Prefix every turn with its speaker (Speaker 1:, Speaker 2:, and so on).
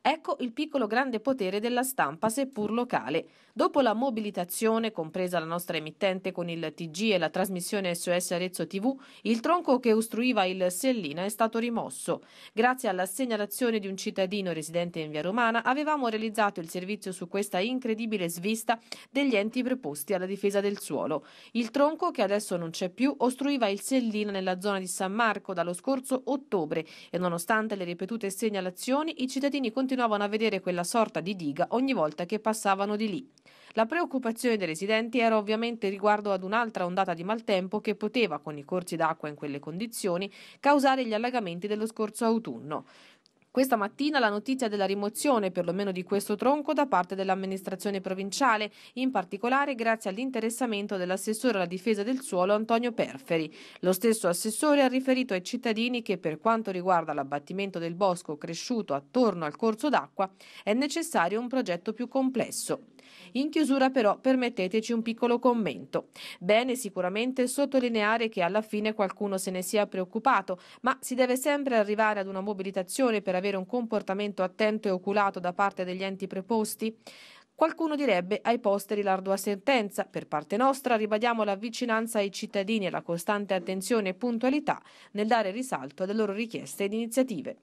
Speaker 1: Ecco il piccolo grande potere della stampa, seppur locale. Dopo la mobilitazione, compresa la nostra emittente con il TG e la trasmissione SOS Arezzo TV, il tronco che ostruiva il Sellina è stato rimosso. Grazie alla segnalazione di un cittadino residente in Via Romana, avevamo realizzato il servizio su questa incredibile svista degli enti preposti alla difesa del suolo. Il tronco, che adesso non c'è più, ostruiva il Sellina nella zona di San Marco dallo scorso ottobre e nonostante le ripetute segnalazioni, i cittadini continuano continuavano a vedere quella sorta di diga ogni volta che passavano di lì. La preoccupazione dei residenti era ovviamente riguardo ad un'altra ondata di maltempo che poteva, con i corsi d'acqua in quelle condizioni, causare gli allagamenti dello scorso autunno questa mattina la notizia della rimozione perlomeno di questo tronco da parte dell'amministrazione provinciale, in particolare grazie all'interessamento dell'assessore alla difesa del suolo Antonio Perferi. Lo stesso assessore ha riferito ai cittadini che per quanto riguarda l'abbattimento del bosco cresciuto attorno al corso d'acqua è necessario un progetto più complesso. In chiusura però permetteteci un piccolo commento. Bene sicuramente sottolineare che alla fine qualcuno se ne sia preoccupato, ma si deve sempre arrivare ad una mobilitazione per avere un comportamento attento e oculato da parte degli enti preposti? Qualcuno direbbe ai posteri l'ardua sentenza. Per parte nostra ribadiamo la vicinanza ai cittadini e la costante attenzione e puntualità nel dare risalto alle loro richieste ed iniziative.